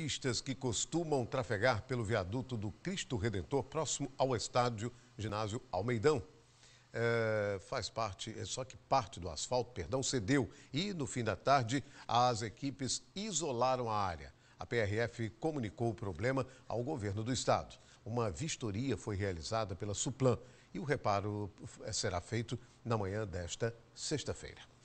Pistas que costumam trafegar pelo viaduto do Cristo Redentor, próximo ao estádio Ginásio Almeidão. É, faz parte, é só que parte do asfalto, perdão, cedeu e no fim da tarde as equipes isolaram a área. A PRF comunicou o problema ao governo do estado. Uma vistoria foi realizada pela Suplan e o reparo é, será feito na manhã desta sexta-feira.